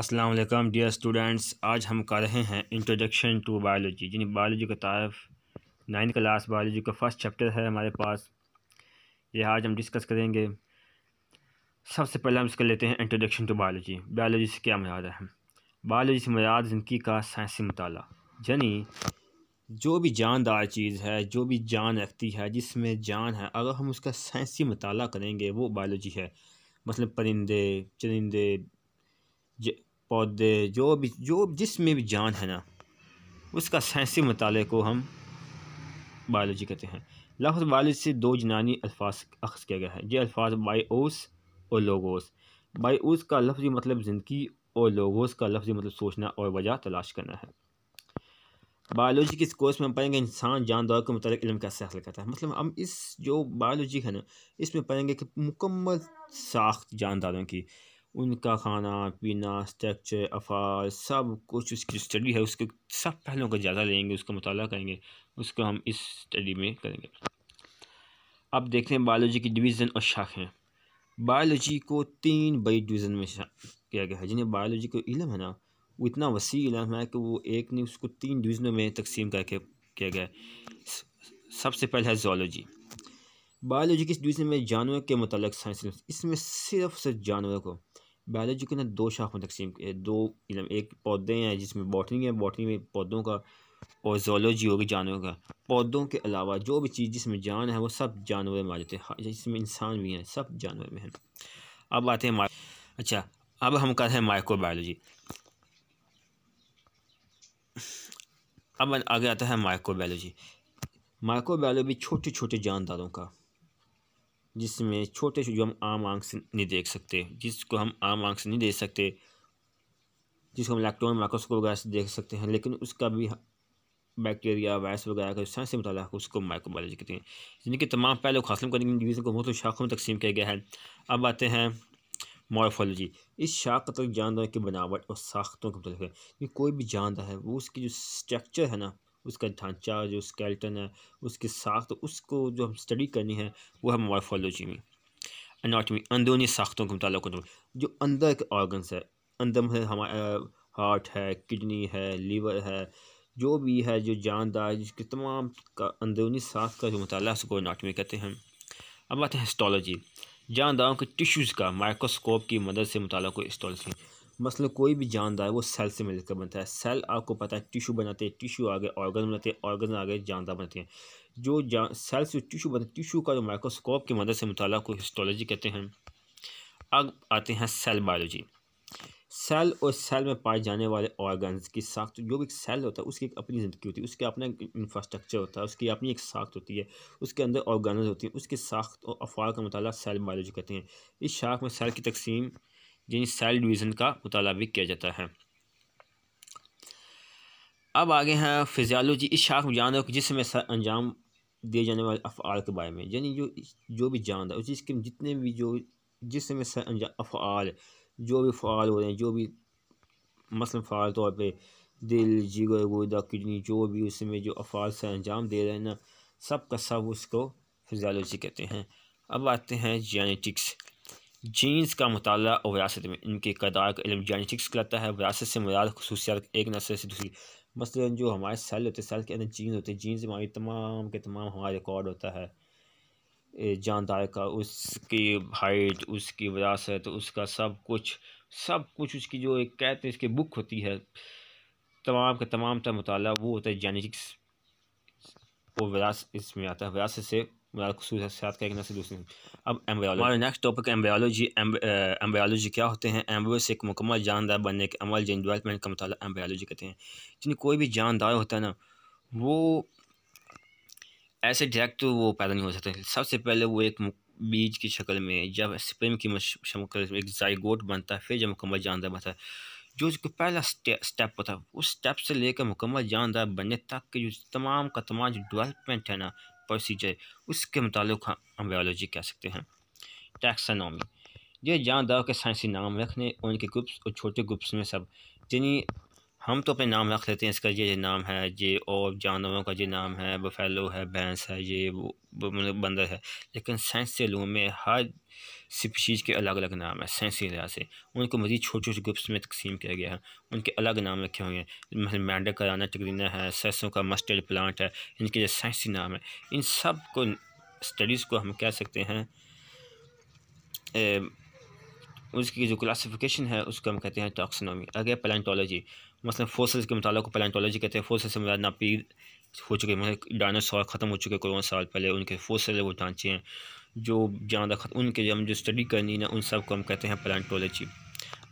अस्सलाम वालेकुम dear students आज हम कर रहे हैं इंट्रोडक्शन टू बायोलॉजी यानी बायोलॉजी का तारफ नाइन क्लास बायोलॉजी का फर्स्ट चैप्टर है हमारे पास ये आज हम डिस्कस करेंगे सबसे पहले हम इसका लेते हैं इंट्रोडक्शन टू बायोलॉजी बायोलॉजी से क्या मराद है बायोलॉजी से मराद ज़िंदगी का साइंसी मताल यानी जो भी जानदार चीज़ है जो भी जान रखती है जिसमें जान है अगर हम उसका साइंसी मताल करेंगे वो बायोलॉजी है मतलब परिंदे चरिंदे पौधे जो भी जो जिसमें भी जान है ना उसका साइंसी मताले को हम बायोलॉजी कहते हैं लफ्ज़ बायोलॉजी से दो जनानी अल्फाज अख्स किया गया है ये अल्फाज बायोस और लोगोस बायोस का लफ्ज़ी मतलब ज़िंदगी और लोगोस का लफ्ज़ी मतलब सोचना और वजह तलाश करना है बायोलॉजी के इस कोर्स में हम पढ़ेंगे इंसान जानदार के मतलब इलम कैसे हासिल करता है मतलब हम इस जो बायोलॉजी है ना इसमें पढ़ेंगे कि मुकम्मल साख्त जानदारों की उनका खाना पीना स्ट्रक्चर अफाज सब कुछ उसकी स्टडी है उसके सब पहलों का ज़्यादा लेंगे उसका मुताल करेंगे उसको हम इस स्टडी में करेंगे अब देखते हैं बायोलॉजी की डिवीज़न और शाखें बायोलॉजी को तीन बड़ी डिवीज़न में किया गया है जिन्हें बायोलॉजी को इलम है ना वो इतना वसी इलम है कि वो एक ने उसको तीन डिवीज़नों में तकसीम करके किया गया है सबसे पहले है जोलॉजी बायोलॉजी की डिवीज़न में जानवर के मतलब साइंस इसमें सिर्फ सिर्फ जानवरों को बायोलॉजी को ना दो शाखों में तकसीम दो एक पौधे हैं जिसमें बॉटनी है बॉटनी में पौधों का और जोलॉजी होगी जानवरों का पौधों के अलावा जो भी चीज़ जिसमें जान है वो सब जानवर में आ जाते हैं हाँ, जिसमें इंसान भी हैं सब जानवर में हैं अब आते हैं अच्छा अब हम कहते हैं बायोलॉजी अब आगे आता है माइक्रो बायोलॉजी माइक्रो बायोलॉजी छोटे छोटे जानदारों का जिसमें छोटे जो हम आम आंख से नहीं देख सकते जिसको हम आम आंख से नहीं देख सकते जिसको हम इलेक्ट्रॉन माइक्रोस्कोप वगैरह से देख सकते हैं लेकिन उसका भी बैक्टीरिया वायरस वगैरह का साइंस से मुताला उसको माइक्रोबायोलॉजी कहते हैं जिनके कि तमाम पहले हासिल करने की डिवीज़न को बहुत शाखों में तकसीम किया गया है अब आते हैं मॉर्फोलॉजी इस शाख तक जानदार की बनावट और साख्तों के मतलब है कोई भी जानदार है वो उसकी जो स्ट्रक्चर है ना उसका ढांचा जो स्केल्टन है उसकी साख्त तो उसको जो हम स्टडी करनी है वो है मॉर्फोलॉजी में अनाटमी अंदरूनी साख्तों के मुताल जो अंदर के ऑर्गन्स है अंदर में हमारा हार्ट है किडनी है लीवर है जो भी है जो जानदार जिसके तमाम का अंदरूनी साख का जो मताल है उसको अनाटमी कहते हैं अब आते हैं हिस्टोलॉजी जानदारों के टिश्यूज़ का माइक्रोस्कोप की मदद से मुताल को हिस्टोलॉजी मसलन मतलब कोई भी जानदार वो सेल से मिलकर बनता है सेल आपको पता है टिशू बनाते हैं टिशू आगे ऑर्गन बनाते हैं ऑर्गन आगे जानदार बनाते हैं जो जान सेल से टिशू बनते टिशू का जो माइक्रोस्कोप की मदद से मुताला को हिस्टोलॉजी कहते हैं अब आते हैं सेल बायोलॉजी सेल और सेल में पाए जाने वाले ऑर्गन्स की साख्त तो जो भी सेल होता है उसकी एक अपनी ज़िंदगी होती है उसके अपना इंफ्रास्ट्रक्चर होता है उसकी अपनी एक साख्त होती है उसके अंदर ऑर्गन होती हैं उसकी साख्त और अफवाह का मतलब सेल बायोलॉजी कहते हैं इस शाख में सेल की तकसीम जिन सेल डिवीज़न का मुताला भी किया जाता है अब आगे हैं फिजियालॉजी इस शाख में जानवर जिसमें अंजाम दिए जाने वाले अफ़ाल के बारे में यानी जो जो भी जान है उस चीज़ के जितने भी जो जिसमें अफ़ाल जो भी फ़ाल हो रहे हैं जो भी मसल फ़ाल तौर पर दिल जिगर गुर्दा किडनी जो भी उसमें जो अफ़ाल से अंजाम दे रहे हैं ना सब का सब उसको फिजियालॉजी कहते हैं अब आते हैं जेनेटिक्स जीन्स का मताल और में इनके कदार का इलम जेनेटिक्स कहलाता है वरासत से मुराद खसूसियात एक नसर से दूसरी मसला जो हमारे सेल होते हैं सेल के अंदर जीन्स होते हैं जीन्स हमारी तमाम के तमाम हमारा रिकॉर्ड होता है जानदार का उसकी हाइट उसकी विरासत उसका सब कुछ सब कुछ उसकी जो एक कहते हैं इसकी बुक होती है तमाम का तमाम का मताल वो होता है जेनेटिक्स और विरासत इसमें आता है विरासत से साथ का एक नर दूसरी अब एम्ब्रियोलॉजी हमारा नेक्स्ट टॉपिक एम्ब्रियोलॉजी एम्ब्रियोलॉजी क्या होते हैं एम्ब्रियो से एक मुकम्मल जानदार बनने के अमल जिन डेवलपमेंट का मतलब एम्ब्रियोलॉजी कहते हैं जिन्हें कोई भी जानदार होता है ना वो ऐसे डायरेक्ट तो वो पैदा नहीं हो सकते सबसे पहले वो एक बीज की शक्ल में जब स्प्रिम की शक्ल में एक जाइगोट बनता है फिर जब मुकम्मल जानदार बनता है जो उसको पहला स्टेप होता है उस स्टेप से लेकर मुकम्मल जानदार बनने तक के जो तमाम का तमाम जो डेवलपमेंट है ना प्रोसीजर उसके मुतालिक हम बायोलॉजी कह सकते हैं टैक्सानॉमी ये जानदारों के साइंसी नाम रखने उनके ग्रुप्स और छोटे ग्रुप्स में सब जिन्हें हम तो अपने नाम रख लेते हैं इसका ये नाम है ये और जानवरों का ये नाम है बफेलो है भैंस है ये वो मतलब बंदर है लेकिन साइंस से लोगों में हर स्पीशीज़ के अलग अलग नाम है साइंस के लिहाज से उनको मज़ीद छोटे छोटे ग्रुप्स में तकसीम किया गया है उनके अलग नाम रखे हुए हैं मतलब मैंडक का राना टकरीना है सरसों का मस्टर्ड प्लांट है इनके जो साइंसी नाम है इन सब को स्टडीज़ को हम कह सकते हैं ए, उसकी जो क्लासिफिकेशन है उसको हम कहते हैं टॉक्सोनॉमी आगे प्लान्टोलॉजी मसलन फोसल के मुताल को पैलेंटोलॉजी कहते हैं फोसल से ना नापीद हो चुके मतलब डायनासोर ख़त्म हो चुके करोड़ों साल पहले उनके फोसल वो ढांचे हैं जो ज़्यादा तक उनके हम जो स्टडी करनी ना उन सब को हम कहते हैं पैलेंटोलॉजी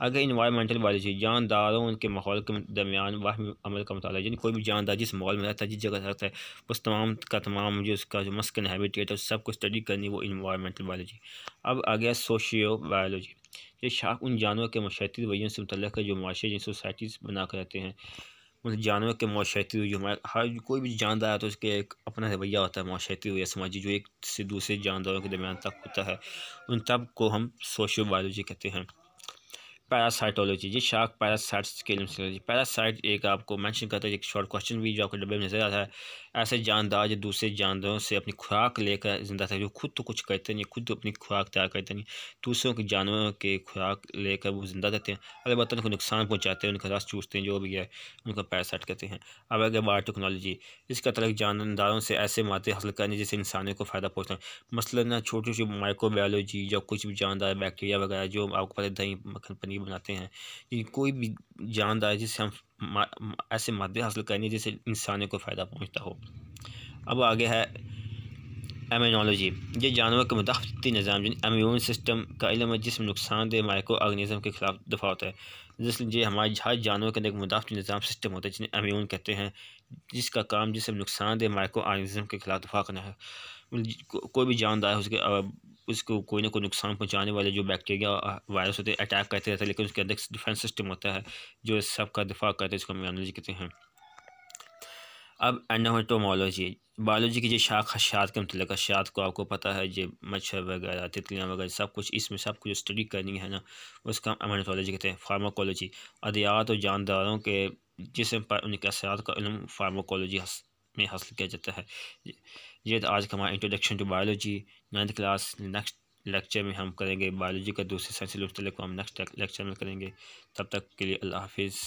अगर इन्वायरमेंटल बायोलॉजी जानदारों उनके माहौल के दरमियान वाह अमल का मतलब यानी कोई भी जानदार जिस माहौल में रहता है जिस जगह रहता है उस तमाम का तमाम जो उसका जो मस्कन हैबिटेट है सब को स्टडी करनी वो इन्वायरमेंटल बायोलॉजी अब आ गया सोशियो बायोलॉजी ये शाख उन जानवर के मशरती रवैयों से मुतल है जो माशरे जिन सोसाइटीज़ बना कर रहते हैं उन जानवर के माशरती जो हमारे हर कोई भी जानदार है तो उसके एक अपना रवैया होता है माशरती रवैया समाजी जो एक से दूसरे जानदारों के दरमियान तक होता है उन तब को हम सोशो बायोलॉजी कहते हैं पैरासाइटोलॉजी ये शार्क पैरासाइट्स के लिए पैरासाइट एक आपको मैंशन करता है एक शॉर्ट क्वेश्चन भी जो आपको डब्बे में नजर आता है ऐसे जानदार जो दूसरे जानदारों से अपनी खुराक लेकर ज़िंदा था जो खुद तो कुछ करते नहीं खुद तो अपनी खुराक तैयार करते नहीं दूसरों के जानवरों के खुराक लेकर वो ज़िंदा रहते हैं बता उनको नुकसान पहुँचाते हैं उनका रस चूसते हैं जो भी है उनका पैर सेट करते हैं अब अगर बार टेक्नोलॉजी इसका तरह जानदारों से ऐसे माते हासिल करने जिससे इंसानों को फ़ायदा है मसलन छोटी छोटी माइक्रोबायोलॉजी या कुछ भी जानदार बैक्टीरिया वगैरह जो आपको पता दही मक्खन पनीर बनाते हैं कोई भी जानदार जिससे हम ऐसे मादे हासिल करनी जिससे इंसानों को फ़ायदा पहुँचता हो अब आगे है एमिनोलॉजी ये जानवर का मुदाफती निज़ाम जिन अम्यून सिस्टम का इलम है जिसमें नुकसानदेह माइक्रो आर्गनिज़म के खिलाफ दफा होता है जिसमें ये हमारे हर जानवर अंदर एक मुदाफती निज़ाम सिस्टम होता है जिन्हें अम्यून कहते हैं जिसका काम जिसमें नुकसानदेह माइक्रो ऑर्गेनिज़म के खिलाफ दफा करना है को, कोई भी जानदार है उसके उसको कोई ना कोई नुकसान पहुंचाने वाले जो बैक्टीरिया वायरस होते हैं अटैक करते रहते हैं लेकिन उसके अंदर डिफेंस सिस्टम होता है जो सबका दिफा करते हैं उसको हम कहते हैं अब एनाटोमोलॉजी बायोलॉजी की जो शाख हशात के मतलब हशात को आपको पता है ये मच्छर वगैरह तितलियाँ वगैरह सब कुछ इसमें सब कुछ स्टडी करनी है ना उसका हम कहते हैं फार्माकोलॉजी अद्यात और जानदारों के जिसम पर उनके असरात का इलम फार्माकोलॉजी में हासिल किया जाता है ये तो आज का हमारा introduction to biology ninth class next lecture में हम करेंगे बायोलॉजी का दूसरे साइंस से को हम नेक्स्ट लेक्चर में करेंगे तब तक के लिए अल्लाह हाफिज़